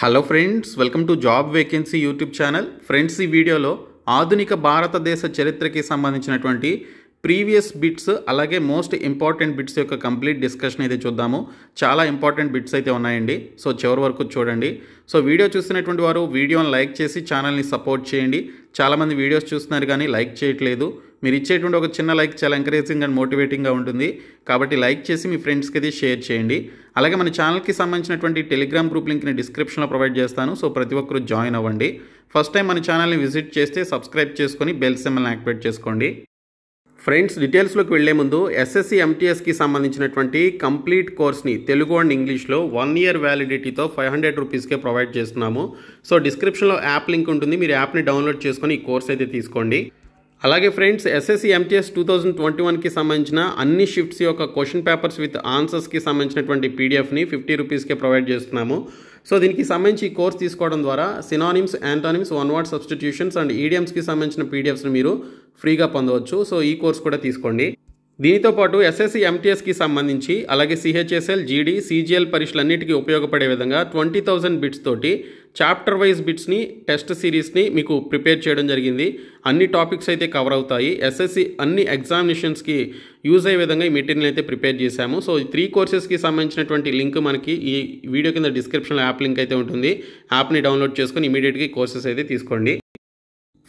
hello friends welcome to job vacancy YouTube channel friends ఈ వీడియోలో ఆధునిక భారతదేశ చరిత్రకి సంబంధించినటువంటి ప్రీవియస్ బిట్స్ అలాగే మోస్ట్ ఇంపార్టెంట్ బిట్స్ యొక్క కంప్లీట్ డిస్కషన్ అయితే చూద్దాము చాలా ఇంపార్టెంట్ బిట్స్ అయితే ఉన్నాయండి సో చివరి వరకు చూడండి సో వీడియో చూసినటువంటి వారు వీడియోని లైక్ చేసి ఛానల్ని సపోర్ట్ చేయండి చాలామంది వీడియోస్ చూస్తున్నారు కానీ లైక్ చేయట్లేదు మీరు ఇచ్చేటువంటి ఒక చిన్న లైక్ చాలా ఎంకరేజింగ్ అండ్ మోటివేటింగ్గా ఉంటుంది కాబట్టి లైక్ చేసి మీ ఫ్రెండ్స్కి అది షేర్ చేయండి అలాగే మన ఛానల్కి సంబంధించినటువంటి టెలిగ్రామ్ గ్రూప్ లింక్ని డిస్క్రిప్షన్లో ప్రొవైడ్ చేస్తాను సో ప్రతి ఒక్కరూ జాయిన్ అవ్వండి ఫస్ట్ టైం మన ఛానల్ని విజిట్ చేస్తే సబ్స్క్రైబ్ చేసుకొని బెల్ సెమ్మల్ని యాక్టివేట్ చేసుకోండి ఫ్రెండ్స్ డీటెయిల్స్లోకి వెళ్లే ముందు ఎస్ఎస్సి ఎంటీఎస్కి సంబంధించినటువంటి కంప్లీట్ కోర్స్ని తెలుగు అండ్ ఇంగ్లీష్లో వన్ ఇయర్ వ్యాలిడిటీతో ఫైవ్ హండ్రెడ్ రూపీస్కే ప్రొవైడ్ చేస్తున్నాము సో డిస్క్రిప్షన్లో యాప్ లింక్ ఉంటుంది మీరు యాప్ని డౌన్లోడ్ చేసుకొని ఈ కోర్స్ అయితే తీసుకోండి అలాగే friends SSC MTS two thousand twenty వన్కి సంబంధించిన అన్ని షిఫ్ట్స్ యొక్క క్వశ్చన్ పేపర్స్ విత్ ఆన్సర్స్కి సంబంధించినటువంటి పీడిఎఫ్ని ఫిఫ్టీ రూపీస్కే ప్రొవైడ్ చేస్తున్నాము సో దీనికి సంబంధించి ఈ కోర్స్ తీసుకోవడం ద్వారా synonyms antonyms one word substitutions and ఈడిఎమ్స్కి సంబంధించిన పీడిఎఫ్స్ని మీరు ఫ్రీగా పొందవచ్చు సో ఈ కోర్స్ కూడా తీసుకోండి దీనితో పాటు ఎస్ఎస్సి ఎంటీఎస్కి సంబంధించి అలాగే సిహెచ్ఎస్ఎల్ జీడీ సీజీఎల్ పరీక్షలన్నిటికీ ఉపయోగపడే విధంగా ట్వంటీ థౌజండ్ బిట్స్ తోటి చాప్టర్ వైజ్ బిట్స్ని టెస్ట్ సిరీస్ని మీకు ప్రిపేర్ చేయడం జరిగింది అన్ని టాపిక్స్ అయితే కవర్ అవుతాయి ఎస్ఎస్సి అన్ని ఎగ్జామినేషన్స్కి యూజ్ అయ్యే విధంగా ఈ మెటీరియల్ అయితే ప్రిపేర్ చేశాము సో ఈ త్రీ కోర్సెస్కి సంబంధించినటువంటి లింక్ మనకి ఈ వీడియో కింద డిస్క్రిప్షన్లో యాప్ లింక్ అయితే ఉంటుంది యాప్ని డౌన్లోడ్ చేసుకొని ఇమీడియట్గా కోర్సెస్ అయితే తీసుకోండి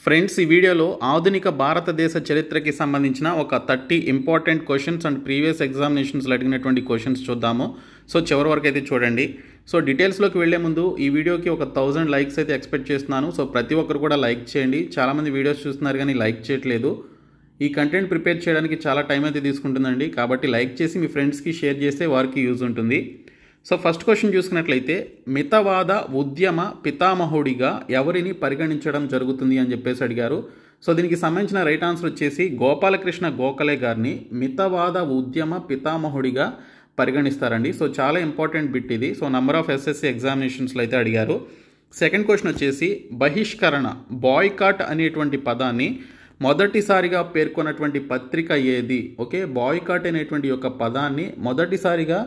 ఫ్రెండ్స్ ఈ వీడియోలో ఆధునిక భారతదేశ చరిత్రకి సంబంధించిన ఒక thirty important questions and previous ఎగ్జామినేషన్స్లో అడిగినటువంటి క్వశ్చన్స్ చూద్దాము సో చివరి వరకు అయితే చూడండి సో డీటెయిల్స్లోకి వెళ్లే ముందు ఈ వీడియోకి ఒక థౌజండ్ లైక్స్ అయితే ఎక్స్పెక్ట్ చేస్తున్నాను సో ప్రతి ఒక్కరు కూడా లైక్ చేయండి చాలామంది వీడియోస్ చూస్తున్నారు కానీ లైక్ చేయట్లేదు ఈ కంటెంట్ ప్రిపేర్ చేయడానికి చాలా టైం అయితే తీసుకుంటుందండి కాబట్టి లైక్ చేసి మీ ఫ్రెండ్స్కి షేర్ చేస్తే వారికి యూజ్ ఉంటుంది సో ఫస్ట్ క్వశ్చన్ చూసుకున్నట్లయితే మితవాద ఉద్యమ పితామహుడిగా ఎవరిని పరిగణించడం జరుగుతుంది అని చెప్పేసి అడిగారు సో దీనికి సంబంధించిన రైట్ ఆన్సర్ వచ్చేసి గోపాలకృష్ణ గోఖలే గారిని మితవాద ఉద్యమ పితామహుడిగా పరిగణిస్తారండి సో చాలా ఇంపార్టెంట్ బిట్ ఇది సో నంబర్ ఆఫ్ ఎస్ఎస్సి ఎగ్జామినేషన్స్లో అయితే అడిగారు సెకండ్ క్వశ్చన్ వచ్చేసి బహిష్కరణ బాయ్కాట్ అనేటువంటి పదాన్ని మొదటిసారిగా పేర్కొన్నటువంటి పత్రిక ఏది ఓకే బాయ్కాట్ అనేటువంటి యొక్క పదాన్ని మొదటిసారిగా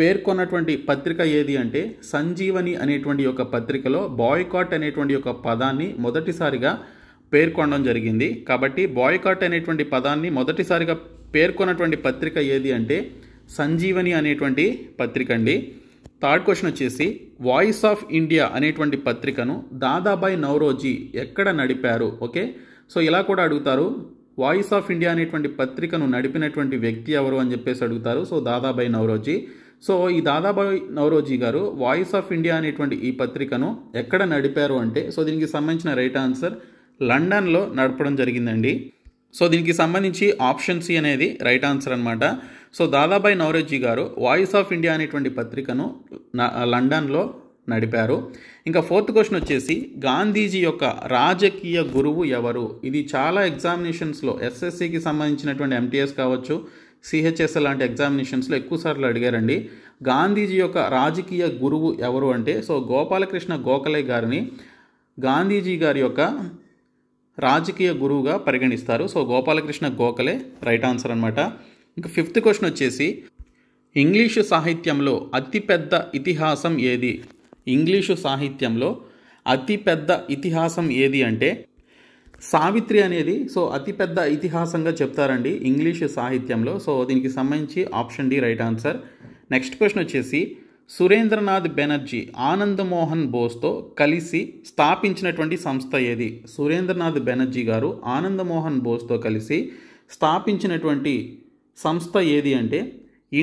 పేర్కొన్నటువంటి పత్రిక ఏది అంటే సంజీవని అనేటువంటి ఒక పత్రికలో బాయ్కాట్ అనేటువంటి ఒక పదాన్ని మొదటిసారిగా పేర్కొనడం జరిగింది కాబట్టి బాయ్కాట్ అనేటువంటి పదాన్ని మొదటిసారిగా పేర్కొన్నటువంటి పత్రిక ఏది అంటే సంజీవని అనేటువంటి పత్రిక అండి థర్డ్ క్వశ్చన్ వచ్చేసి వాయిస్ ఆఫ్ ఇండియా అనేటువంటి పత్రికను దాదాబాయ్ నవరోజీ ఎక్కడ నడిపారు ఓకే సో ఇలా కూడా అడుగుతారు వాయిస్ ఆఫ్ ఇండియా అనేటువంటి పత్రికను నడిపినటువంటి వ్యక్తి ఎవరు అని చెప్పేసి అడుగుతారు సో దాదాబాయ్ నవరోజీ సో ఈ దాదాబాయ్ నవరోజీ గారు వాయిస్ ఆఫ్ ఇండియా అనేటువంటి ఈ పత్రికను ఎక్కడ నడిపారు అంటే సో దీనికి సంబంధించిన రైట్ ఆన్సర్ లండన్లో నడపడం జరిగిందండి సో దీనికి సంబంధించి ఆప్షన్ సి అనేది రైట్ ఆన్సర్ అనమాట సో దాదాబాయ్ నవరోజీ గారు వాయిస్ ఆఫ్ ఇండియా అనేటువంటి పత్రికను లండన్లో నడిపారు ఇంకా ఫోర్త్ క్వశ్చన్ వచ్చేసి గాంధీజీ యొక్క రాజకీయ గురువు ఎవరు ఇది చాలా ఎగ్జామినేషన్స్లో ఎస్ఎస్సికి సంబంధించినటువంటి ఎంటీఎస్ కావచ్చు సిహెచ్ఎస్ లాంటి ఎగ్జామినేషన్స్లో ఎక్కువసార్లు అడిగారండి గాంధీజీ యొక్క రాజకీయ గురువు ఎవరు అంటే సో గోపాలకృష్ణ గోఖలే గారిని గాంధీజీ గారి యొక్క రాజకీయ గురువుగా పరిగణిస్తారు so Gopalakrishna Gokhale right answer అనమాట ఇంకా ఫిఫ్త్ క్వశ్చన్ వచ్చేసి ఇంగ్లీషు సాహిత్యంలో అతిపెద్ద ఇతిహాసం ఏది ఇంగ్లీషు సాహిత్యంలో అతిపెద్ద ఇతిహాసం ఏది అంటే సావిత్రి అనేది సో అతిపెద్ద ఇతిహాసంగా చెప్తారండి ఇంగ్లీష్ సాహిత్యంలో సో దీనికి సంబంధించి option D right answer next question వచ్చేసి సురేంద్రనాథ్ బెనర్జీ ఆనందమోహన్ బోస్తో కలిసి స్థాపించినటువంటి సంస్థ ఏది సురేంద్రనాథ్ బెనర్జీ గారు ఆనందమోహన్ బోస్తో కలిసి స్థాపించినటువంటి సంస్థ ఏది అంటే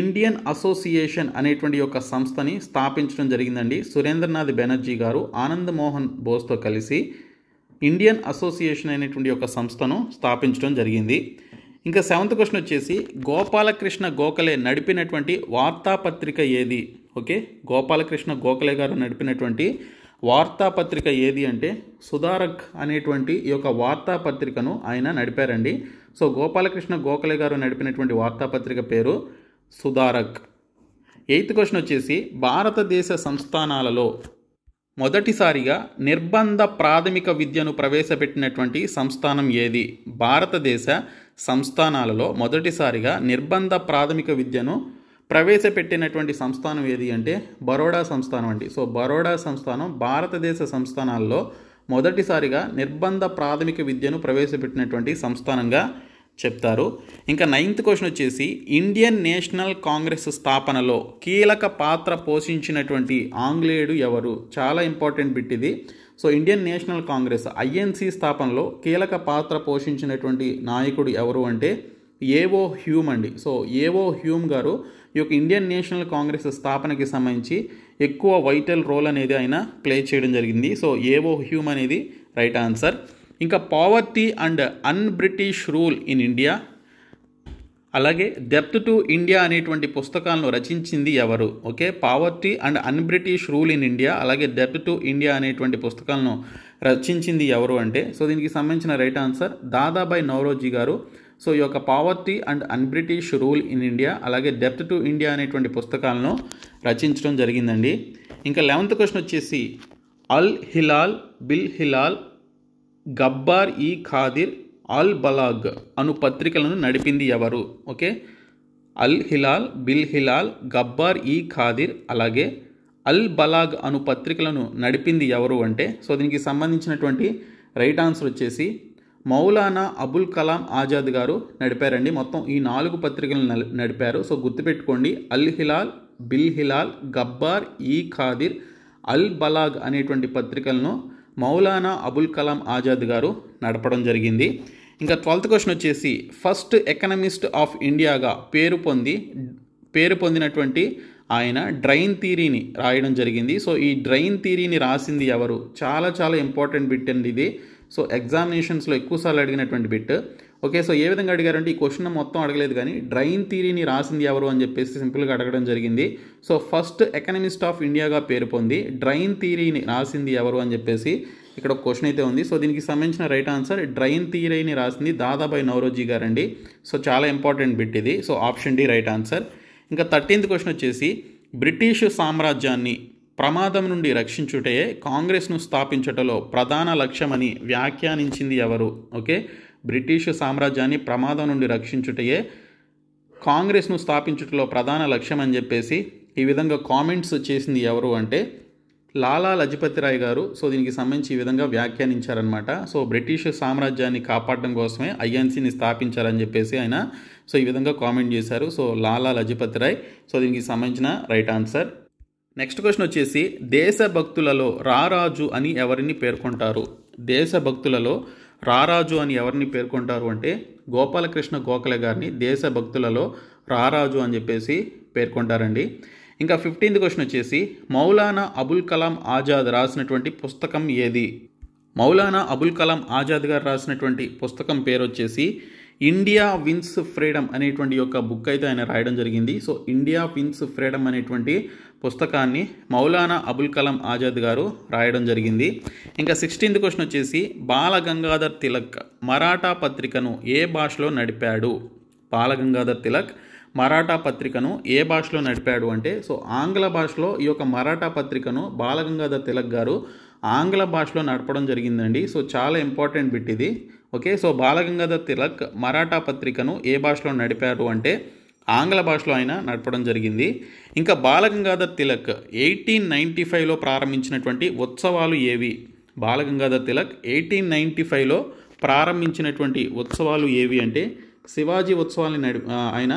ఇండియన్ అసోసియేషన్ అనేటువంటి యొక్క సంస్థని స్థాపించడం జరిగిందండి సురేంద్రనాథ్ బెనర్జీ గారు ఆనందమోహన్ బోస్తో కలిసి ఇండియన్ అసోసియేషన్ అనేటువంటి ఒక సంస్థను స్థాపించడం జరిగింది ఇంకా సెవెంత్ క్వశ్చన్ వచ్చేసి గోపాలకృష్ణ గోఖలే నడిపినటువంటి వార్తాపత్రిక ఏది ఓకే గోపాలకృష్ణ గోఖలే గారు నడిపినటువంటి వార్తాపత్రిక ఏది అంటే సుధారక్ అనేటువంటి ఈ యొక్క వార్తాపత్రికను ఆయన నడిపారండి సో గోపాలకృష్ణ గోఖలే గారు నడిపినటువంటి వార్తాపత్రిక పేరు సుధారక్ ఎయిత్ క్వశ్చన్ వచ్చేసి భారతదేశ సంస్థానాలలో మొదటిసారిగా నిర్బంధ ప్రాథమిక విద్యను ప్రవేశపెట్టినటువంటి సంస్థానం ఏది భారతదేశ సంస్థానాలలో మొదటిసారిగా నిర్బంధ ప్రాథమిక విద్యను ప్రవేశపెట్టినటువంటి సంస్థానం ఏది అంటే బరోడా సంస్థానం అండి సో బరోడా సంస్థానం భారతదేశ సంస్థానాల్లో మొదటిసారిగా నిర్బంధ ప్రాథమిక విద్యను ప్రవేశపెట్టినటువంటి సంస్థానంగా చెప్తారు ఇంకా నైన్త్ క్వశ్చన్ వచ్చేసి ఇండియన్ నేషనల్ కాంగ్రెస్ స్థాపనలో కీలక పాత్ర పోషించినటువంటి ఆంగ్లేయుడు ఎవరు చాలా ఇంపార్టెంట్ బిట్ ఇది so Indian National Congress INC స్థాపనలో కీలక పాత్ర పోషించినటువంటి నాయకుడు ఎవరు అంటే ఏవో హ్యూమ్ అండి సో ఏవో హ్యూమ్ గారు ఈ యొక్క ఇండియన్ నేషనల్ కాంగ్రెస్ స్థాపనకి సంబంధించి ఎక్కువ వైటల్ రోల్ అనేది ఆయన ప్లే చేయడం జరిగింది సో ఏవో హ్యూమ్ అనేది రైట్ ఆన్సర్ ఇంకా poverty and un British rule in India అలాగే డెప్త్ టు ఇండియా అనేటువంటి పుస్తకాలను రచించింది ఎవరు okay poverty and British rule in India అలాగే డెప్త్ టు ఇండియా అనేటువంటి పుస్తకాలను రచించింది ఎవరు అంటే సో దీనికి సంబంధించిన రైట్ ఆన్సర్ దాదాబాయ్ నవరోజీ గారు సో ఈ యొక్క poverty and un British rule in India అలాగే డెప్త్ టు ఇండియా అనేటువంటి పుస్తకాలను రచించడం జరిగిందండి ఇంకా లెవెంత్ క్వశ్చన్ వచ్చేసి అల్ హిలాల్ బిల్ హిలాల్ గబ్బార్ ఈ ఖాదిర్ అల్ బలాగ్ అను పత్రికలను నడిపింది ఎవరు ఓకే అల్ హిలాల్ బిల్ హిలాల్ గబ్బార్ ఈ ఖాదిర్ అలాగే అల్ బలాగ్ అను పత్రికలను నడిపింది ఎవరు అంటే సో దీనికి సంబంధించినటువంటి రైట్ ఆన్సర్ వచ్చేసి మౌలానా అబుల్ కలాం ఆజాద్ గారు నడిపారండి మొత్తం ఈ నాలుగు పత్రికలను నడిపారు సో గుర్తుపెట్టుకోండి అల్ హిలాల్ బిల్ హిలాల్ గబ్బార్ ఈ ఖాదిర్ అల్ బలాగ్ అనేటువంటి పత్రికలను మౌలానా అబుల్ కలాం ఆజాద్ గారు నడపడం జరిగింది ఇంకా ట్వెల్త్ క్వశ్చన్ వచ్చేసి ఫస్ట్ ఎకనమిస్ట్ ఆఫ్ ఇండియాగా పేరు పొంది పేరు పొందినటువంటి ఆయన డ్రైన్ థీరీని రాయడం జరిగింది సో ఈ డ్రైన్ థీరీని రాసింది ఎవరు చాలా చాలా ఇంపార్టెంట్ బిట్ అండి ఇది సో ఎగ్జామినేషన్స్లో ఎక్కువసార్లు అడిగినటువంటి బిట్ ఓకే సో ఏ విధంగా అడిగారంటే ఈ క్వశ్చన్ మొత్తం అడగలేదు కానీ డ్రైన్ థీరీని రాసింది ఎవరు అని చెప్పేసి సింపుల్గా అడగడం జరిగింది సో ఫస్ట్ ఎకనమిస్ట్ ఆఫ్ ఇండియాగా పేరు పొంది డ్రైన్ థీరీని రాసింది ఎవరు అని చెప్పేసి ఇక్కడ ఒక క్వశ్చన్ అయితే ఉంది సో దీనికి సంబంధించిన రైట్ ఆన్సర్ డ్రైన్ థీరీని రాసింది దాదాబాయి నవరోజీ గారండి సో చాలా ఇంపార్టెంట్ బిట్ ఇది so option D right answer ఇంకా థర్టీన్త్ క్వశ్చన్ వచ్చేసి బ్రిటిష్ సామ్రాజ్యాన్ని ప్రమాదం నుండి రక్షించుటే కాంగ్రెస్ను స్థాపించటంలో ప్రధాన లక్ష్యమని వ్యాఖ్యానించింది ఎవరు ఓకే బ్రిటిష్ సామ్రాజ్యాన్ని ప్రమాదం నుండి రక్షించుటయే కాంగ్రెస్ను స్థాపించుటలో ప్రధాన లక్ష్యం అని చెప్పేసి ఈ విధంగా కామెంట్స్ చేసింది ఎవరు అంటే లాలా లజపతిరాయ్ గారు సో దీనికి సంబంధించి ఈ విధంగా వ్యాఖ్యానించారనమాట సో బ్రిటిష్ సామ్రాజ్యాన్ని కాపాడడం కోసమే ఐఎన్సీని స్థాపించారని చెప్పేసి ఆయన సో ఈ విధంగా కామెంట్ చేశారు సో లాలా లజపతిరాయ్ సో దీనికి సంబంధించిన రైట్ ఆన్సర్ నెక్స్ట్ క్వశ్చన్ వచ్చేసి దేశభక్తులలో రారాజు అని ఎవరిని పేర్కొంటారు దేశభక్తులలో రారాజు అని ఎవరిని పేర్కొంటారు అంటే గోపాలకృష్ణ గోఖలే గారిని దేశభక్తులలో రారాజు అని చెప్పేసి పేర్కొంటారండి ఇంకా ఫిఫ్టీన్త్ క్వశ్చన్ వచ్చేసి మౌలానా అబుల్ కలాం ఆజాద్ రాసినటువంటి పుస్తకం ఏది మౌలానా అబుల్ కలాం ఆజాద్ గారు రాసినటువంటి పుస్తకం పేరు వచ్చేసి ఇండియా విన్స్ ఫ్రీడమ్ అనేటువంటి యొక్క బుక్ అయితే ఆయన రాయడం జరిగింది సో ఇండియా విన్స్ ఫ్రీడమ్ అనేటువంటి పుస్తకాన్ని మౌలానా అబుల్ కలాం ఆజాద్ గారు రాయడం జరిగింది ఇంకా సిక్స్టీన్త్ క్వశ్చన్ వచ్చేసి బాలగంగాధర్ తిలక్ మరాఠా పత్రికను ఏ భాషలో నడిపాడు బాలగంగాధర్ తిలక్ మరాఠా పత్రికను ఏ భాషలో నడిపాడు అంటే సో ఆంగ్ల భాషలో ఈ యొక్క మరాఠా పత్రికను బాలగంగాధర్ తిలక్ గారు ఆంగ్ల భాషలో నడపడం జరిగిందండి సో చాలా ఇంపార్టెంట్ బిట్ ఇది ఓకే సో బాలగంగాధర్ తిలక్ మరాఠా పత్రికను ఏ భాషలో నడిపారు అంటే ఆంగ్ల భాషలో ఆయన నడపడం జరిగింది ఇంకా బాలగంగాధర్ తిలక్ ఎయిటీన్ నైంటీ ఫైవ్లో ప్రారంభించినటువంటి ఉత్సవాలు ఏవి బాలగంగాధర్ తిలక్ ఎయిటీన్ నైంటీ ఫైవ్లో ప్రారంభించినటువంటి ఉత్సవాలు ఏవి అంటే శివాజీ ఉత్సవాన్ని నడి ఆయన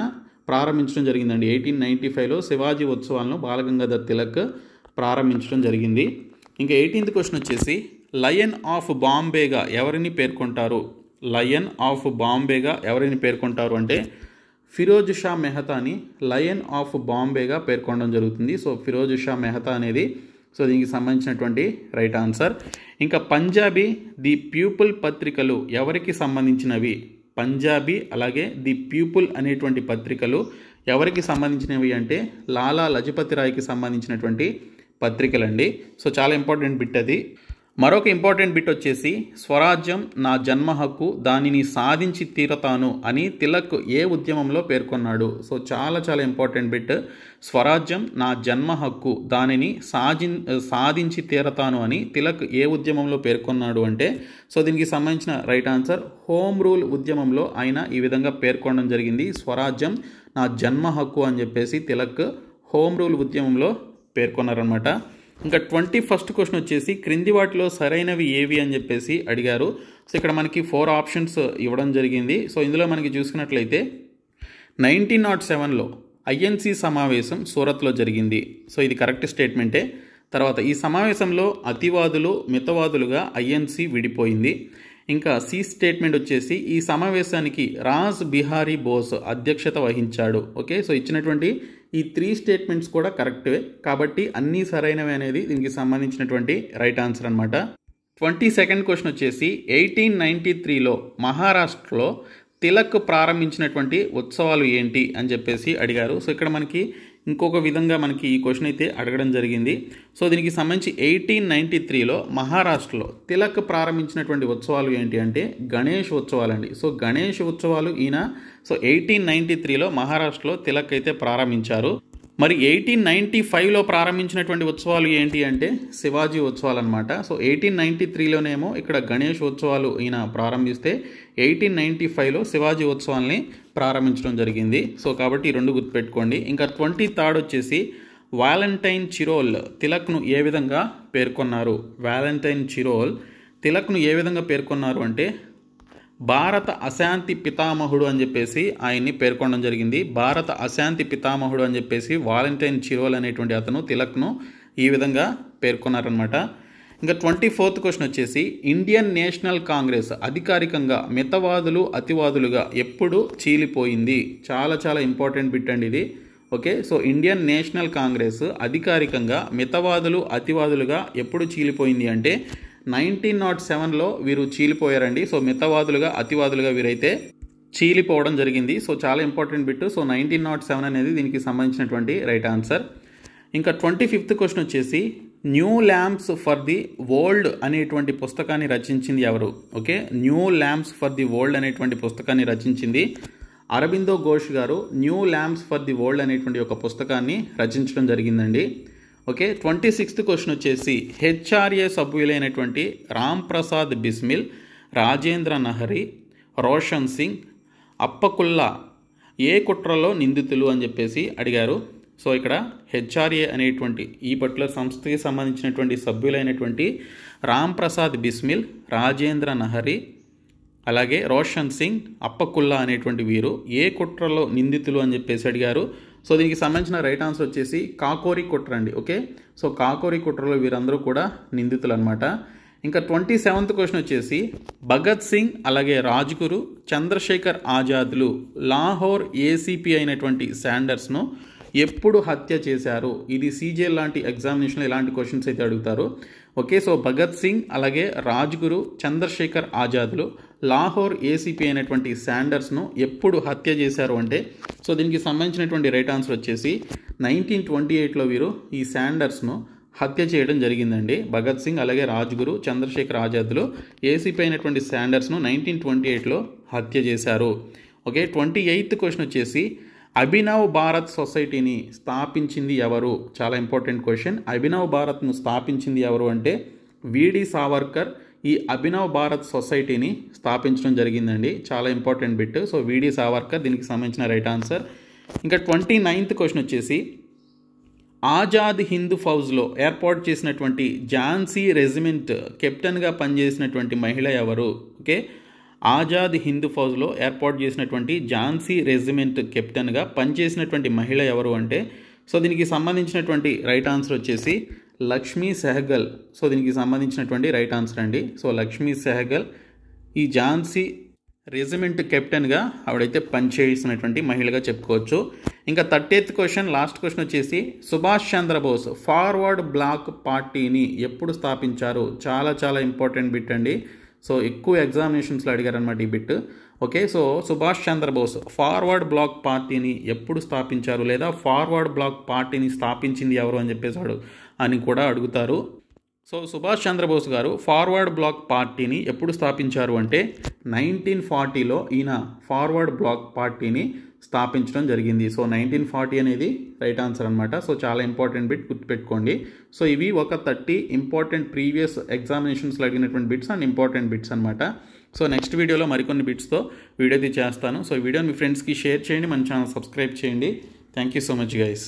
ప్రారంభించడం జరిగిందండి ఎయిటీన్ నైంటీ ఫైవ్లో శివాజీ ఉత్సవాలను బాలగంగాధర్ తిలక్ ప్రారంభించడం జరిగింది ఇంకా ఎయిటీన్త్ క్వశ్చన్ వచ్చేసి లయన్ ఆఫ్ బాంబేగా ఎవరిని పేర్కొంటారు లయన్ ఆఫ్ బాంబేగా ఎవరిని పేర్కొంటారు అంటే ఫిరోజ్ షా మెహతాని లయన్ ఆఫ్ బాంబేగా పేర్కొనడం జరుగుతుంది సో ఫిరోజ్ షా మెహతా అనేది సో దీనికి సంబంధించినటువంటి రైట్ ఆన్సర్ ఇంకా పంజాబీ ది ప్యూపుల్ పత్రికలు ఎవరికి సంబంధించినవి పంజాబీ అలాగే ది ప్యూపుల్ అనేటువంటి పత్రికలు ఎవరికి సంబంధించినవి అంటే లాలా లజపతి రాయ్కి సంబంధించినటువంటి పత్రికలండి సో చాలా ఇంపార్టెంట్ బిట్ అది మరొక ఇంపార్టెంట్ బిట్ వచ్చేసి స్వరాజ్యం నా జన్మ హక్కు దానిని సాధించి తీరతాను అని తిలక్ ఏ ఉద్యమంలో పేర్కొన్నాడు సో చాలా చాలా ఇంపార్టెంట్ బిట్ స్వరాజ్యం నా జన్మ హక్కు దానిని సాధి సాధించి తీరతాను అని తిలక్ ఏ ఉద్యమంలో పేర్కొన్నాడు అంటే సో దీనికి సంబంధించిన రైట్ ఆన్సర్ హోమ్ రూల్ ఉద్యమంలో ఆయన ఈ విధంగా పేర్కొనడం జరిగింది స్వరాజ్యం నా జన్మ హక్కు అని చెప్పేసి తిలక్ హోమ్ రూల్ ఉద్యమంలో పేర్కొన్నారనమాట ఇంకా ట్వంటీ ఫస్ట్ క్వశ్చన్ వచ్చేసి క్రింది వాటిలో సరైనవి ఏవి అని చెప్పేసి అడిగారు సో ఇక్కడ మనకి ఫోర్ ఆప్షన్స్ ఇవ్వడం జరిగింది సో ఇందులో మనకి చూసుకున్నట్లయితే నైన్టీన్ నాట్ సెవెన్లో ఐఎన్సీ సమావేశం సూరత్లో జరిగింది సో ఇది కరెక్ట్ స్టేట్మెంటే తర్వాత ఈ సమావేశంలో అతివాదులు మితవాదులుగా ఐఎన్సీ విడిపోయింది ఇంకా సి స్టేట్మెంట్ వచ్చేసి ఈ సమావేశానికి రాజ్ బిహారీ బోస్ అధ్యక్షత వహించాడు ఓకే సో ఇచ్చినటువంటి ఈ త్రీ స్టేట్మెంట్స్ కూడా కరెక్టే కాబట్టి అన్నీ సరైనవి అనేది దీనికి సంబంధించినటువంటి రైట్ ఆన్సర్ అనమాట ట్వంటీ సెకండ్ క్వశ్చన్ వచ్చేసి ఎయిటీన్ నైంటీ త్రీలో మహారాష్ట్రలో తిలక్ ప్రారంభించినటువంటి ఉత్సవాలు ఏంటి అని చెప్పేసి అడిగారు సో ఇక్కడ మనకి ఇంకొక విధంగా మనకి ఈ క్వశ్చన్ అయితే అడగడం జరిగింది సో దీనికి సంబంధించి ఎయిటీన్ నైంటీ త్రీలో మహారాష్ట్రలో తిలక్ ప్రారంభించినటువంటి ఉత్సవాలు ఏంటి అంటే గణేష్ అండి సో గణేష్ ఉత్సవాలు ఈయన సో ఎయిటీన్ నైంటీ త్రీలో మహారాష్ట్రలో తిలక్ అయితే ప్రారంభించారు మరి ఎయిటీన్ నైంటీ ఫైవ్లో ప్రారంభించినటువంటి ఉత్సవాలు ఏంటి అంటే శివాజీ ఉత్సవాలు అనమాట సో ఎయిటీన్ నైంటీ త్రీలోనేమో ఇక్కడ గణేష్ ఉత్సవాలు ఈయన ప్రారంభిస్తే ఎయిటీన్ నైంటీ ఫైవ్లో శివాజీ ఉత్సవాల్ని ప్రారంభించడం జరిగింది సో కాబట్టి రెండు గుర్తుపెట్టుకోండి ఇంకా ట్వంటీ థర్డ్ వచ్చేసి వ్యాలంటైన్ చిరోల్ తిలక్ను ఏ విధంగా పేర్కొన్నారు వ్యాలంటైన్ చిరోల్ తిలక్ను ఏ విధంగా పేర్కొన్నారు అంటే భారత అశాంతి పితామహుడు అని చెప్పేసి ఆయన్ని పేర్కొనడం జరిగింది భారత అశాంతి పితామహుడు అని చెప్పేసి వాలంటైన్ చిరోల్ అనేటువంటి అతను తిలక్ను ఈ విధంగా పేర్కొన్నారనమాట ఇంకా ట్వంటీ ఫోర్త్ క్వశ్చన్ వచ్చేసి ఇండియన్ నేషనల్ కాంగ్రెస్ అధికారికంగా మితవాదులు అతివాదులుగా ఎప్పుడు చీలిపోయింది చాలా చాలా ఇంపార్టెంట్ బిట్ అండి ఇది okay so Indian National Congress అధికారికంగా మితవాదులు అతివాదులుగా ఎప్పుడు చీలిపోయింది అంటే నైన్టీన్ నాట్ సెవెన్లో వీరు చీలిపోయారండి సో మితవాదులుగా అతివాదులుగా వీరైతే చీలిపోవడం జరిగింది సో చాలా important bit so nineteen nought seven అనేది దీనికి సంబంధించినటువంటి రైట్ ఆన్సర్ ఇంకా ట్వంటీ ఫిఫ్త్ క్వశ్చన్ వచ్చేసి new lamps for the world అనేటువంటి పుస్తకాన్ని రచించింది ఎవరు okay new lamps for the world అనేటువంటి పుస్తకాన్ని రచించింది అరబిందో ఘోష్ గారు new lamps for the world అనేటువంటి ఒక పుస్తకాన్ని రచించడం జరిగిందండి ఓకే ట్వంటీ సిక్స్త్ క్వశ్చన్ వచ్చేసి హెచ్ఆర్ఏ సభ్యులైనటువంటి రామ్ ప్రసాద్ బిస్మిల్ రాజేంద్ర నహరి రోషన్ సింగ్ అప్పకుల్లా ఏ కుట్రలో నిందితులు అని చెప్పేసి అడిగారు సో ఇక్కడ హెచ్ఆర్ఏ అనేటువంటి ఈ పర్టికులర్ సంస్థకి సంబంధించినటువంటి సభ్యులైనటువంటి రామ్ ప్రసాద్ బిస్మిల్ రాజేంద్ర నహరి అలాగే రోషన్ సింగ్ అప్పకుల్లా అనేటువంటి వీరు ఏ కుట్రలో నిందితులు అని చెప్పేసి అడిగారు సో దీనికి సంబంధించిన రైట్ ఆన్సర్ వచ్చేసి కాకోరి కుట్ర అండి ఓకే సో కాకోరి కుట్రలో వీరందరూ కూడా నిందితులు అనమాట ఇంకా ట్వంటీ సెవెంత్ క్వశ్చన్ వచ్చేసి భగత్ సింగ్ అలాగే రాజ్గురు చంద్రశేఖర్ ఆజాద్లు లాహోర్ ఏసీపీ అయినటువంటి శాండర్స్ను ఎప్పుడు హత్య చేశారు ఇది సీజే లాంటి ఎగ్జామినేషన్లో ఇలాంటి క్వశ్చన్స్ అయితే అడుగుతారు ఓకే సో భగత్ సింగ్ అలాగే రాజ్గురు చంద్రశేఖర్ ఆజాద్లు లాహోర్ ఏసీపీ అయినటువంటి శాండర్స్ను ఎప్పుడు హత్య చేశారు అంటే సో దీనికి సంబంధించినటువంటి రైట్ ఆన్సర్ వచ్చేసి నైన్టీన్ ట్వంటీ ఎయిట్లో వీరు ఈ శాండర్స్ను హత్య చేయడం జరిగిందండి భగత్ సింగ్ అలాగే రాజ్గురు చంద్రశేఖర్ ఆజాద్లు ఏసీపీ అయినటువంటి శాండర్స్ను నైన్టీన్ ట్వంటీ ఎయిట్లో హత్య చేశారు ఓకే ట్వంటీ ఎయిత్ క్వశ్చన్ వచ్చేసి అభినవ్ భారత్ సొసైటీని స్థాపించింది ఎవరు చాలా ఇంపార్టెంట్ క్వశ్చన్ అభినవ్ భారత్ను స్థాపించింది ఎవరు అంటే విడి సావర్కర్ ఈ అభినవ్ భారత్ సొసైటీని స్థాపించడం జరిగిందండి చాలా ఇంపార్టెంట్ బిట్ సో వీడి సావర్కర్ దీనికి సంబంధించిన రైట్ ఆన్సర్ ఇంకా ట్వంటీ నైన్త్ క్వశ్చన్ వచ్చేసి ఆజాద్ హింద్ ఫౌజ్లో ఏర్పాటు చేసినటువంటి ఝాన్సీ రెజిమెంట్ కెప్టెన్గా పనిచేసినటువంటి మహిళ ఎవరు ఓకే ఆజాద్ హింద్ ఫౌజ్లో ఏర్పాటు చేసినటువంటి ఝాన్సీ రెజిమెంట్ కెప్టెన్గా పనిచేసినటువంటి మహిళ ఎవరు అంటే సో దీనికి సంబంధించినటువంటి రైట్ ఆన్సర్ వచ్చేసి లక్ష్మీ సెహగల్ సో దీనికి సంబంధించినటువంటి రైట్ ఆన్సర్ అండి సో లక్ష్మీ సెహగల్ ఈ ఝాన్సీ రెజిమెంట్ కెప్టెన్గా ఆవిడైతే పనిచేసినటువంటి మహిళగా చెప్పుకోవచ్చు ఇంకా థర్టీత్ క్వశ్చన్ లాస్ట్ క్వశ్చన్ వచ్చేసి సుభాష్ చంద్రబోస్ ఫార్వర్డ్ బ్లాక్ పార్టీని ఎప్పుడు స్థాపించారు చాలా చాలా ఇంపార్టెంట్ బిట్ అండి సో ఎక్కువ ఎగ్జామినేషన్స్లో అడిగారనమాట ఈ bit okay so Subhash Chandra Bose forward bloc పార్టీని ఎప్పుడు స్థాపించారు లేదా ఫార్వర్డ్ బ్లాక్ పార్టీని స్థాపించింది ఎవరు అని చెప్పేసాడు అని కూడా అడుగుతారు సో సుభాష్ చంద్రబోస్ గారు ఫార్వర్డ్ బ్లాక్ పార్టీని ఎప్పుడు స్థాపించారు అంటే నైన్టీన్ ఫార్టీలో ఈయన ఫార్వర్డ్ బ్లాక్ పార్టీని స్థాపించడం జరిగింది సో నైన్టీన్ ఫార్టీ అనేది రైట్ ఆన్సర్ అనమాట సో చాలా ఇంపార్టెంట్ బిట్ గుర్తుపెట్టుకోండి సో ఇవి ఒక థర్టీ ఇంపార్టెంట్ ప్రీవియస్ ఎగ్జామినేషన్స్లో అడిగినటువంటి బిట్స్ అండ్ ఇంపార్టెంట్ బిట్స్ అనమాట సో నెక్స్ట్ వీడియోలో మరికొన్ని బిట్స్తో వీడియోది చేస్తాను సో వీడియో మీ ఫ్రెండ్స్కి షేర్ చేయండి మన ఛానల్ సబ్స్క్రైబ్ చేయండి thank you so much guys